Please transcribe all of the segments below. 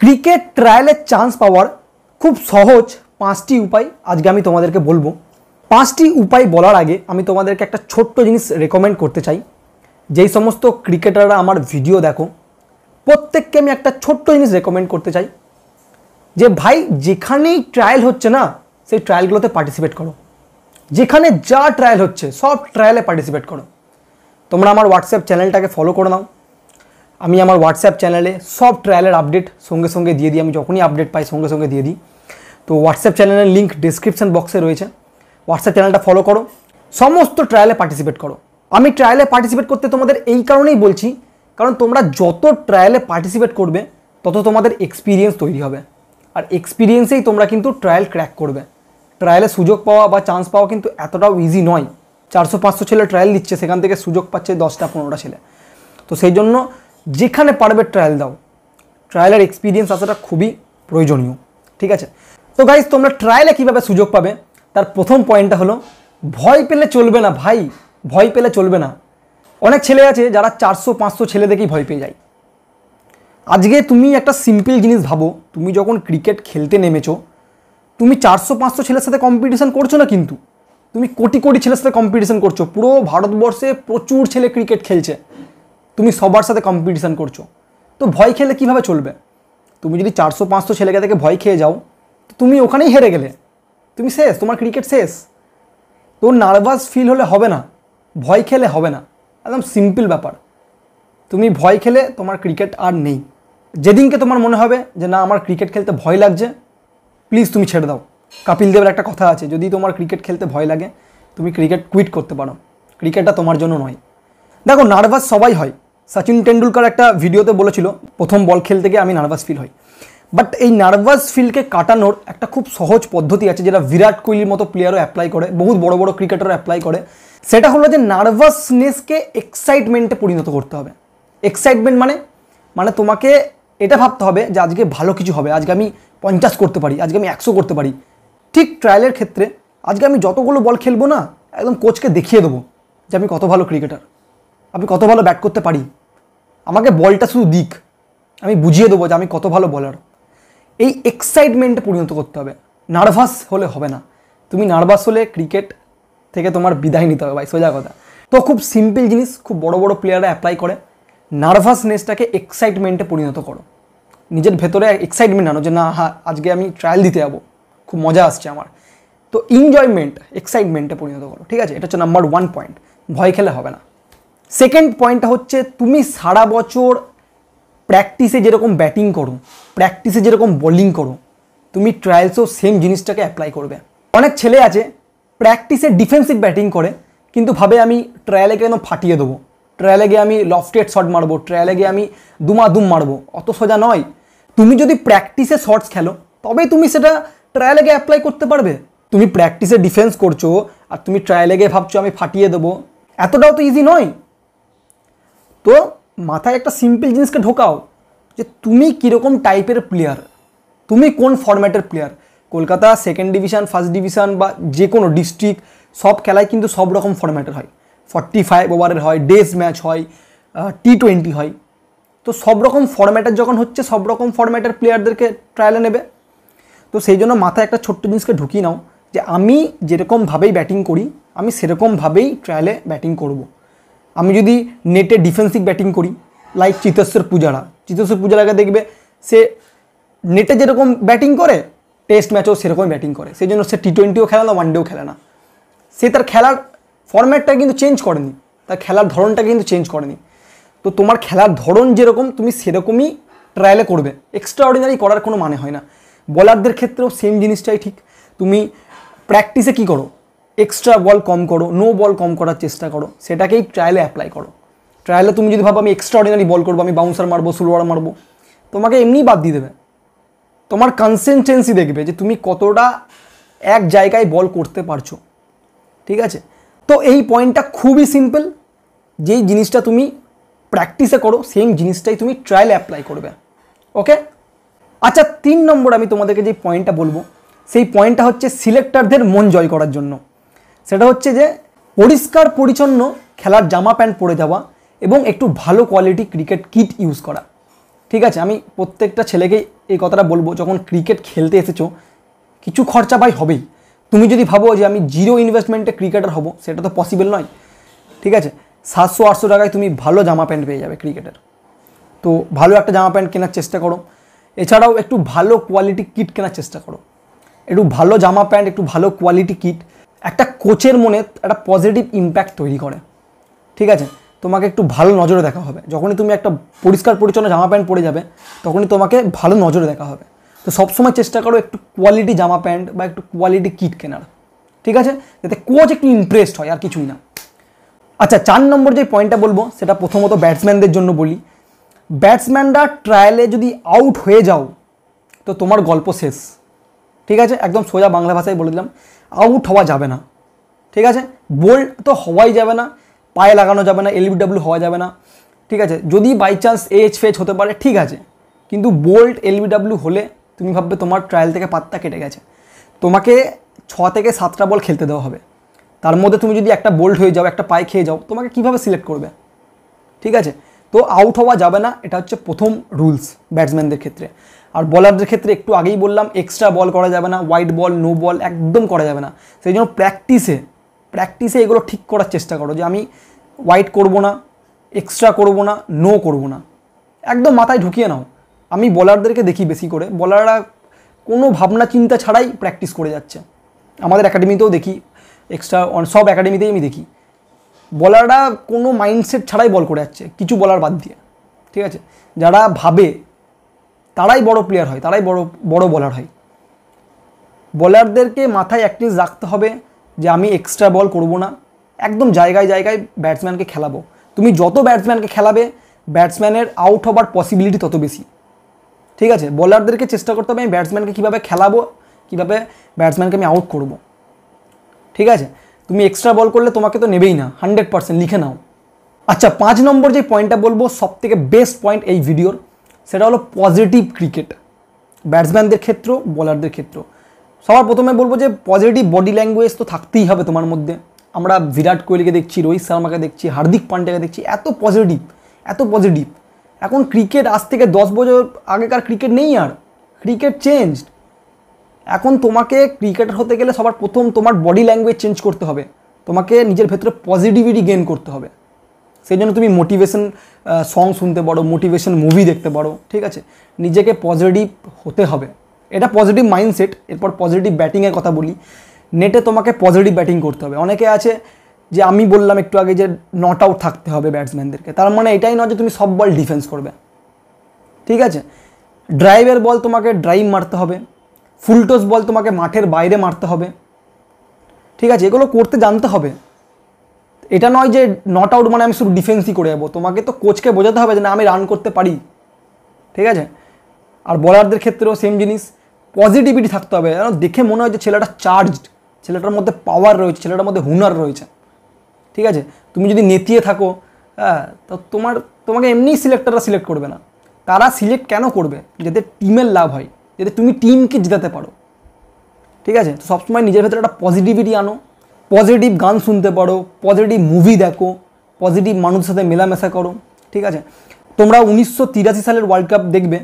cricket ট্রায়ালের chance পাওয়ার খুব সহজ পাঁচটি উপায় আজকে আমি তোমাদেরকে বলবো পাঁচটি উপায় বলার আগে আমি তোমাদেরকে একটা ছোট্ট জিনিস রেকমেন্ড করতে চাই যেই সমস্ত ক্রিকেটাররা আমার ভিডিও দেখো প্রত্যেককে আমি একটা ছোট্ট জিনিস রেকমেন্ড করতে চাই যে ভাই যেখানেই ট্রায়াল হচ্ছে না সেই ট্রায়ালগুলোতে পার্টিসিপেট করো যেখানে যা ট্রায়াল হচ্ছে সব ট্রায়ালে পার্টিসিপেট করো তোমরা আমার হোয়াটসঅ্যাপ চ্যানেলটাকে ফলো করে নাও আমি আমার হোয়াটসঅ্যাপ চ্যানেলে সব ট্রায়ালের আপডেট সঙ্গে সঙ্গে দিয়ে দিই আমি যখনই আপডেট পাই সঙ্গে সঙ্গে দিয়ে দিই তো হোয়াটসঅ্যাপ চ্যানেলের লিঙ্ক ডিসক্রিপশান বক্সে রয়েছে হোয়াটসঅ্যাপ চ্যানেলটা ফলো করো সমস্ত ট্রায়ালে পার্টিসিপেট করো আমি ট্রায়ালে পার্টিসিপেট করতে তোমাদের এই কারণেই বলছি কারণ তোমরা যত ট্রায়ালে পার্টিসিপেট করবে তত তোমাদের এক্সপিরিয়েন্স তৈরি হবে আর এক্সপিরিয়েন্সেই তোমরা কিন্তু ট্রায়াল ক্র্যাক করবে ট্রায়ালে সুযোগ পাওয়া বা চান্স পাওয়া কিন্তু এতটাও ইজি নয় চারশো পাঁচশো ছেলে ট্রায়াল দিচ্ছে সেখান থেকে সুযোগ পাচ্ছে দশটা পনেরোটা ছেলে তো সেই জন্য যেখানে পারবে ট্রায়াল দাও ট্রায়ালের এক্সপিরিয়েন্স আসাটা খুবই প্রয়োজনীয় ঠিক আছে তো গাইজ তোমরা ট্রায়ালে কীভাবে সুযোগ পাবে তার প্রথম পয়েন্টটা হলো ভয় পেলে চলবে না ভাই ভয় পেলে চলবে না অনেক ছেলে আছে যারা চারশো পাঁচশো ছেলে দেখেই ভয় পেয়ে যায় আজকে তুমি একটা সিম্পল জিনিস ভাবো তুমি যখন ক্রিকেট খেলতে নেমেছো তুমি চারশো পাঁচশো ছেলের সাথে কম্পিটিশন করছো না কিন্তু তুমি কোটি কোটি ছেলের সাথে কম্পিটিশন করছো পুরো ভারতবর্ষে প্রচুর ছেলে ক্রিকেট খেলছে তুমি সবার সাথে কম্পিটিশান করছো তো ভয় খেলে কিভাবে চলবে তুমি যদি চারশো পাঁচশো ছেলেকে থেকে ভয় খেয়ে যাও তো তুমি ওখানেই হেরে গেলে তুমি শেষ তোমার ক্রিকেট শেষ তোর নার্ভাস ফিল হলে হবে না ভয় খেলে হবে না একদম সিম্পল ব্যাপার তুমি ভয় খেলে তোমার ক্রিকেট আর নেই যেদিনকে তোমার মনে হবে যে না আমার ক্রিকেট খেলতে ভয় লাগছে প্লিজ তুমি ছেড়ে দাও কাপিল দেবের একটা কথা আছে যদি তোমার ক্রিকেট খেলতে ভয় লাগে তুমি ক্রিকেট কুইট করতে পারো ক্রিকেটটা তোমার জন্য নয় দেখো নার্ভাস সবাই হয় সচিন টেন্ডুলকার একটা ভিডিওতে বলেছিল প্রথম বল খেলতে গিয়ে আমি নার্ভাস ফিল হই বাট এই নার্ভাস ফিলকে কাটানোর একটা খুব সহজ পদ্ধতি আছে যেটা বিরাট কোহলির মতো প্লেয়ারও অ্যাপ্লাই করে বহুত বড় বড় ক্রিকেটারও অ্যাপ্লাই করে সেটা হলো যে নার্ভাসনেসকে এক্সাইটমেন্টে পরিণত করতে হবে এক্সাইটমেন্ট মানে মানে তোমাকে এটা ভাবতে হবে যে আজকে ভালো কিছু হবে আজকে আমি পঞ্চাশ করতে পারি আজকে আমি একশো করতে পারি ঠিক ট্রায়ালের ক্ষেত্রে আজকে আমি যতগুলো বল খেলবো না একদম কোচকে দেখিয়ে দেবো যে আমি কত ভালো ক্রিকেটার আমি কত ভালো ব্যাট করতে পারি আমাকে বলটা শুধু দিক আমি বুঝিয়ে দেবো যে আমি কত ভালো বলার এই এক্সাইটমেন্টে পরিণত করতে হবে নার্ভাস হলে হবে না তুমি নার্ভাস হলে ক্রিকেট থেকে তোমার বিদায় নিতে হবে ভাই সোজা কথা তো খুব সিম্পল জিনিস খুব বড় বড় প্লেয়াররা অ্যাপ্লাই করে নার্ভাসনেসটাকে এক্সাইটমেন্টে পরিণত করো নিজের ভেতরে এক্সাইটমেন্ট আনো যে না হ্যাঁ আজকে আমি ট্রায়াল দিতে যাবো খুব মজা আসছে আমার তো এনজয়মেন্ট এক্সাইটমেন্টে পরিণত করো ঠিক আছে এটা হচ্ছে নাম্বার ওয়ান পয়েন্ট ভয় খেলে হবে না সেকেন্ড পয়েন্টটা হচ্ছে তুমি সারা বছর প্র্যাকটিসে যেরকম ব্যাটিং করো প্র্যাকটিসে যেরকম বোলিং করো তুমি ট্রায়ালসেও সেম জিনিসটাকে অ্যাপ্লাই করবে অনেক ছেলে আছে প্র্যাকটিসে ডিফেন্সিভ ব্যাটিং করে কিন্তু ভাবে আমি ট্রায়ালে কেন ফাটিয়ে দেবো ট্রায়ালে গিয়ে আমি লফটেড শট মারবো ট্রায়ালে গিয়ে আমি দুমাদুম মারবো অত সোজা নয় তুমি যদি প্র্যাকটিসে শর্টস খেলো তবে তুমি সেটা ট্রায়ালে গিয়ে অ্যাপ্লাই করতে পারবে তুমি প্র্যাকটিসে ডিফেন্স করছো আর তুমি ট্রায়ালে গিয়ে ভাবছো আমি ফাটিয়ে দেবো এতটাও তো ইজি নয় তো মাথায় একটা সিম্পল জিনিসকে ঢোকাও যে তুমি কীরকম টাইপের প্লেয়ার তুমি কোন ফরম্যাটের player Kolkata second division first division বা যে কোনো ডিস্ট্রিক্ট সব খেলায় কিন্তু সব রকম ফরম্যাটের হয় ফর্টি ফাইভ ওভারের হয় ডেজ ম্যাচ হয় টি টোয়েন্টি হয় তো সব রকম ফরম্যাটের যখন হচ্ছে সব রকম ফরম্যাটের প্লেয়ারদেরকে ট্রায়ালে নেবে তো সেই জন্য মাথায় একটা ছোট্ট জিনিসকে ঢুকিয়ে নাও যে আমি যেরকমভাবেই ব্যাটিং করি আমি সেরকমভাবেই ট্রায়ালে ব্যাটিং করবো আমি যদি নেটে ডিফেন্সিভ ব্যাটিং করি লাইক চিতেশ্বর পূজারা চিতেশ্বর পূজারাকে দেখবে সে নেটে যেরকম ব্যাটিং করে টেস্ট ম্যাচেও সেরকম ব্যাটিং করে সেই জন্য সে টি টোয়েন্টিও খেলে না ওয়ানডেও খেলে না সে তার খেলার ফর্ম্যাটটা কিন্তু চেঞ্জ করেনি তার খেলার ধরনটা কিন্তু চেঞ্জ করেনি তো তোমার খেলার ধরন যেরকম তুমি সেরকমই ট্রায়ালে করবে এক্সট্রা অর্ডিনারি করার কোনো মানে হয় না বলারদের ক্ষেত্রেও সেম জিনিসটাই ঠিক তুমি প্র্যাকটিসে কি করো এক্সট্রা বল কম করো নো বল কম করার চেষ্টা করো সেটাকেই ট্রায়ালে অ্যাপ্লাই করো ট্রায়ালে তুমি যদি ভাবো আমি এক্সট্রা অর্ডিনারি বল করবো আমি বাউন্সার মারবো স্লোয়ার মারবো তোমাকে এমনি বাদ দিয়ে দেবে তোমার কনসিস্টেন্সি দেখবে যে তুমি কতটা এক জায়গায় বল করতে পারছো ঠিক আছে তো এই পয়েন্টটা খুবই সিম্পল যেই জিনিসটা তুমি প্র্যাকটিসে করো সেম জিনিসটাই তুমি ট্রায়ালে অ্যাপ্লাই করবে ওকে আচ্ছা তিন নম্বর আমি তোমাদেরকে যে পয়েন্টটা বলবো সেই পয়েন্টটা হচ্ছে সিলেক্টারদের মন জয় করার জন্য সেটা হচ্ছে যে পরিষ্কার পরিচ্ছন্ন খেলার জামা প্যান্ট পরে যাওয়া এবং একটু ভালো কোয়ালিটি ক্রিকেট কিট ইউজ করা ঠিক আছে আমি প্রত্যেকটা ছেলেকেই এই কথাটা বলবো যখন ক্রিকেট খেলতে এসেছো কিছু খরচা ভাই হবেই তুমি যদি ভাবো যে আমি জিরো ইনভেস্টমেন্টে ক্রিকেটার হব সেটা তো পসিবল নয় ঠিক আছে সাতশো আটশো টাকায় তুমি ভালো জামা প্যান্ট পেয়ে যাবে ক্রিকেটের তো ভালো একটা জামা প্যান্ট কেনার চেষ্টা করো এছাড়াও একটু ভালো কোয়ালিটি কিট কেনার চেষ্টা করো একটু ভালো জামা প্যান্ট একটু ভালো কোয়ালিটি কিট একটা কোচের মনে একটা পজিটিভ ইম্প্যাক্ট তৈরি করে ঠিক আছে তোমাকে একটু ভালো নজরে দেখা হবে যখনই তুমি একটা পরিষ্কার পরিচ্ছন্ন জামা প্যান্ট পরে যাবে তখনই তোমাকে ভালো নজরে দেখা হবে তো সবসময় চেষ্টা করো একটু কোয়ালিটি জামা প্যান্ট বা একটু কোয়ালিটি কিট কেনার ঠিক আছে যাতে কোচ একটু ইমপ্রেসড হয় আর কিছুই না আচ্ছা চার নম্বর যে পয়েন্টটা বলবো সেটা প্রথমত ব্যাটসম্যানদের জন্য বলি ব্যাটসম্যানরা ট্রায়ালে যদি আউট হয়ে যাও তো তোমার গল্প শেষ ঠিক আছে একদম সোজা বাংলা ভাষায় বলে দিলাম আউট হওয়া যাবে না ঠিক আছে বোল্ড তো হওয়াই যাবে না পায়ে লাগানো যাবে না এলবিডব্লিউ হওয়া যাবে না ঠিক আছে যদি বাই চান্স এইচ ফেচ হতে পারে ঠিক আছে কিন্তু বোল্ট এলবিডব্লিউ হলে তুমি ভাববে তোমার ট্রায়াল থেকে পাত্তা কেটে গেছে তোমাকে ছ থেকে সাতটা বল খেলতে দেওয়া হবে তার মধ্যে তুমি যদি একটা বোল্ট হয়ে যাও একটা পায়ে খেয়ে যাও তোমাকে কীভাবে সিলেক্ট করবে ঠিক আছে তো আউট হওয়া যাবে না এটা হচ্ছে প্রথম রুলস ব্যাটসম্যানদের ক্ষেত্রে আর বলারদের ক্ষেত্রে একটু আগেই বললাম এক্সট্রা বল করা যাবে না হোয়াইট বল নো বল একদম করা যাবে না সেই জন্য প্র্যাকটিসে প্র্যাকটিসে এগুলো ঠিক করার চেষ্টা করো যে আমি হোয়াইট করব না এক্সট্রা করব না নো করব না একদম মাথায় ঢুকিয়ে নাও আমি বলারদেরকে দেখি বেশি করে বলাররা কোনো ভাবনা চিন্তা ছাড়াই প্র্যাকটিস করে যাচ্ছে আমাদের একাডেমিতেও দেখি এক্সট্রা সব একাডেমিতেই আমি দেখি বলাররা কোনো মাইন্ডসেট ছাড়াই বল করে যাচ্ছে কিছু বলার বাদ দিয়ে ঠিক আছে যারা ভাবে তারাই বড় প্লেয়ার হয় তারাই বড় বড় বলার হয় বলারদেরকে মাথায় অ্যাক্টিভ রাখতে হবে যে আমি এক্সট্রা বল করব না একদম জায়গায় জায়গায় ব্যাটসম্যানকে খেলাবো তুমি যত ব্যাটসম্যানকে খেলাবে ব্যাটসম্যানের আউট হবার পসিবিলিটি তত বেশি ঠিক আছে বলারদেরকে চেষ্টা করতে হবে আমি ব্যাটসম্যানকে কীভাবে খেলাবো কীভাবে ব্যাটসম্যানকে আমি আউট করব ঠিক আছে তুমি এক্সট্রা বল করলে তোমাকে তো নেবেই না হান্ড্রেড পার্সেন্ট লিখে নাও আচ্ছা পাঁচ নম্বর যে পয়েন্টটা বলবো সব থেকে বেস্ট পয়েন্ট এই ভিডিওর সেটা হলো পজিটিভ ক্রিকেট ব্যাটসম্যানদের ক্ষেত্র বলারদের ক্ষেত্র সবার প্রথমে বলবো যে পজিটিভ বডি ল্যাঙ্গুয়েজ তো থাকতেই হবে তোমার মধ্যে আমরা বিরাট কোহলিকে দেখছি রোহিত শর্মাকে দেখছি হার্দিক পান্ডেকে দেখছি এত পজিটিভ এত পজিটিভ এখন ক্রিকেট আজ থেকে দশ বছর আগেকার ক্রিকেট নেই আর ক্রিকেট চেঞ্জ এখন তোমাকে ক্রিকেটার হতে গেলে সবার প্রথম তোমার বডি ল্যাঙ্গুয়েজ চেঞ্জ করতে হবে তোমাকে নিজের ভেতরে পজিটিভিটি গেন করতে হবে সেই জন্য তুমি মোটিভেশন সং শুনতে পারো মোটিভেশন মুভি দেখতে পারো ঠিক আছে নিজেকে পজিটিভ হতে হবে এটা পজিটিভ মাইন্ডসেট এরপর পজিটিভ ব্যাটিংয়ের কথা বলি নেটে তোমাকে পজিটিভ ব্যাটিং করতে হবে অনেকে আছে যে আমি বললাম একটু আগে যে নট আউট থাকতে হবে ব্যাটসম্যানদেরকে তার মানে এটাই নয় যে তুমি সব বল ডিফেন্স করবে ঠিক আছে ড্রাইভের বল তোমাকে ড্রাইভ মারতে হবে ফুলটোস বল তোমাকে মাঠের বাইরে মারতে হবে ঠিক আছে এগুলো করতে জানতে হবে এটা নয় যে নট আউট মানে আমি শুধু ডিফেন্সই করে যাবো তোমাকে তো কোচকে বোঝাতে হবে যে না আমি রান করতে পারি ঠিক আছে আর বলারদের ক্ষেত্রেও সেম জিনিস পজিটিভিটি থাকতে হবে কারণ দেখে মনে হয় যে ছেলেটা চার্জড ছেলেটার মধ্যে পাওয়ার রয়েছে ছেলেটার মধ্যে হুনার রয়েছে ঠিক আছে তুমি যদি নেতিয়ে থাকো হ্যাঁ তো তোমার তোমাকে এমনিই সিলেক্টাররা সিলেক্ট করবে না তারা সিলেক্ট কেন করবে যাতে টিমের লাভ হয় যাতে তুমি টিমকে জেতাতে পারো ঠিক আছে সবসময় নিজের ভেতরে একটা পজিটিভিটি আনো পজিটিভ গান শুনতে পারো পজিটিভ মুভি দেখো পজিটিভ মানুষের সাথে মেলামেশা করো ঠিক আছে তোমরা উনিশশো সালের ওয়ার্ল্ড কাপ দেখবে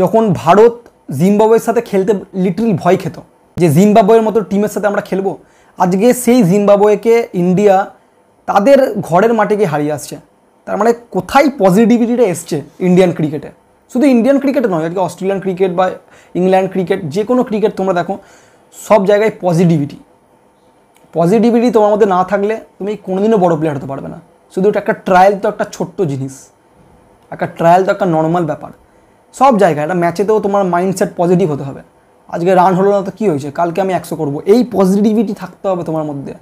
যখন ভারত জিম্বাবয়ের সাথে খেলতে লিটারালি ভয় খেত যে জিম্বাবয়ের মতো টিমের সাথে আমরা খেলবো আজকে সেই জিম্বাবয়েকে ইন্ডিয়া তাদের ঘরের মাটিকে হারিয়ে আসছে তার মানে কোথায় পজিটিভিটিটা এসছে ইন্ডিয়ান ক্রিকেটে শুধু ইন্ডিয়ান ক্রিকেটে নয় আজকে অস্ট্রেলিয়ান ক্রিকেট বা ইংল্যান্ড ক্রিকেট যে কোনো ক্রিকেট তোমরা দেখো সব জায়গায় পজিটিভিটি পজিটিভিটি তোমার মধ্যে না থাকলে তুমি কোনোদিনও বড় প্লেয়ার হতে পারবে না শুধু ওটা একটা ট্রায়াল তো একটা ছোট্ট জিনিস একটা ট্রায়াল তো একটা নর্মাল ব্যাপার সব জায়গায় একটা ম্যাচেতেও তোমার মাইন্ডসেট পজিটিভ হতে হবে আজকে রান হলো না তো কী হয়েছে কালকে আমি একশো করবো এই পজিটিভিটি থাকতে হবে তোমার মধ্যে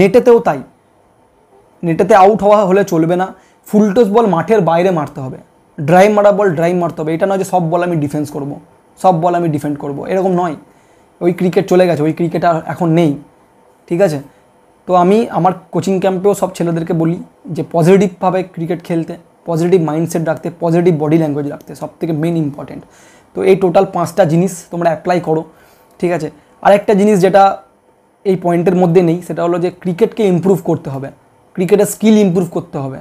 নেটেতেও তাই নেটেতে আউট হওয়া হলে চলবে না ফুলটোস বল মাঠের বাইরে মারতে হবে ড্রাইভ মারা বল ড্রাইভ মারতে হবে এটা নয় যে সব বল আমি ডিফেন্স করব সব বল আমি ডিফেন্ড করব এরকম নয় ওই ক্রিকেট চলে গেছে ওই ক্রিকেট আর এখন নেই ঠিক আছে তো আমি আমার কোচিং ক্যাম্পেও সব ছেলেদেরকে বলি যে পজিটিভভাবে ক্রিকেট খেলতে পজিটিভ মাইন্ডসেট রাখতে পজিটিভ বডি ল্যাঙ্গুয়েজ রাখতে সব থেকে মেন ইম্পর্টেন্ট তো এই টোটাল পাঁচটা জিনিস তোমরা অ্যাপ্লাই করো ঠিক আছে আর একটা জিনিস যেটা এই পয়েন্টের মধ্যে নেই সেটা হলো যে ক্রিকেটকে ইম্প্রুভ করতে হবে ক্রিকেটের স্কিল ইম্প্রুভ করতে হবে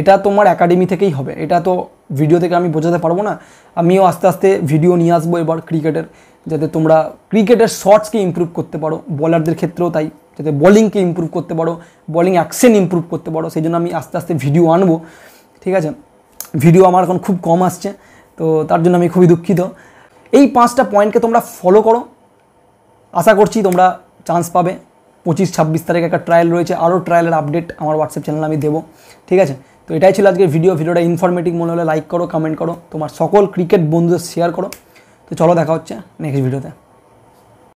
এটা তোমার একাডেমি থেকেই হবে এটা তো ভিডিও থেকে আমি বোঝাতে পারবো না আমিও আস্তে আস্তে ভিডিও নিয়ে আসবো এবার ক্রিকেটের যাতে তোমরা ক্রিকেটের শর্টসকে ইম্প্রুভ করতে পারো বলারদের ক্ষেত্রেও তাই যাতে বলিংকে ইম্প্রুভ করতে পারো বলিং অ্যাকশন ইম্প্রুভ করতে পারো সেই জন্য আমি আস্তে আস্তে ভিডিও আনবো ঠিক আছে ভিডিও আমার এখন খুব কম আসছে তো তার জন্য আমি খুবই দুঃখিত এই পাঁচটা পয়েন্টকে তোমরা ফলো করো আশা করছি তোমরা চান্স পাবে পঁচিশ ছাব্বিশ তারিখ একটা ট্রায়াল রয়েছে আরও ট্রায়ালের আপডেট আমার হোয়াটসঅ্যাপ চ্যানেল আমি দেবো ঠিক আছে তো এটাই ছিল আজকের ভিডিও ভিডিওটা ইনফরমেটিভ মনে হলে লাইক করো কমেন্ট করো তোমার সকল ক্রিকেট বন্ধুদের শেয়ার করো তো চলো দেখা হচ্ছে নেক্সট ভিডিওতে